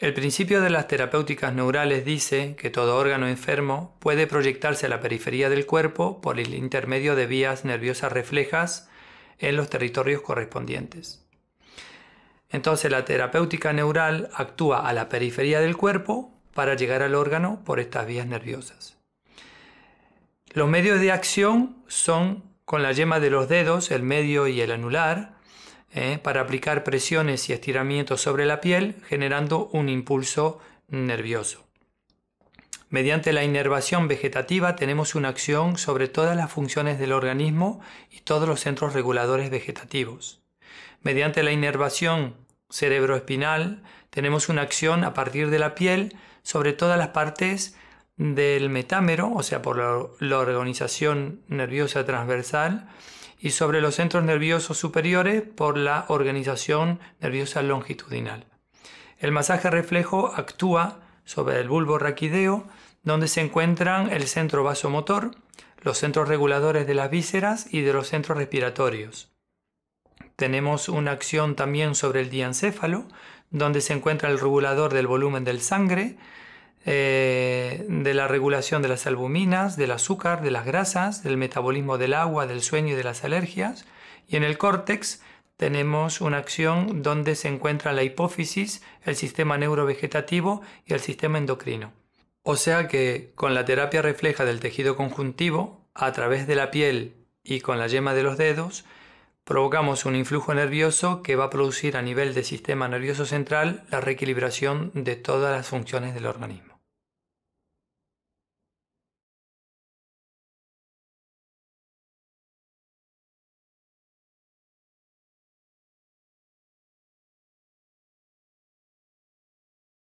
El principio de las terapéuticas neurales dice que todo órgano enfermo puede proyectarse a la periferia del cuerpo por el intermedio de vías nerviosas reflejas en los territorios correspondientes. Entonces la terapéutica neural actúa a la periferia del cuerpo para llegar al órgano por estas vías nerviosas. Los medios de acción son con la yema de los dedos, el medio y el anular, ¿eh? para aplicar presiones y estiramientos sobre la piel generando un impulso nervioso. Mediante la inervación vegetativa tenemos una acción sobre todas las funciones del organismo y todos los centros reguladores vegetativos. Mediante la inervación cerebroespinal tenemos una acción a partir de la piel sobre todas las partes del metámero, o sea, por la, organización nerviosa transversal, y sobre los centros nerviosos superiores por la organización nerviosa longitudinal. El masaje reflejo actúa sobre el bulbo raquideo, donde se encuentran el centro vasomotor, los centros reguladores de las vísceras y de los centros respiratorios. Tenemos una acción también sobre el diencéfalo, donde se encuentra el regulador del volumen del sangre, eh, de la regulación de las albuminas, del azúcar, de las grasas, del metabolismo del agua, del sueño y de las alergias. Y en el córtex tenemos una acción donde se encuentra la hipófisis, el sistema neurovegetativo y el sistema endocrino. O sea que con la terapia refleja del tejido conjuntivo, a través de la piel y con la yema de los dedos, provocamos un influjo nervioso que va a producir a nivel del sistema nervioso central la reequilibración de todas las funciones del organismo.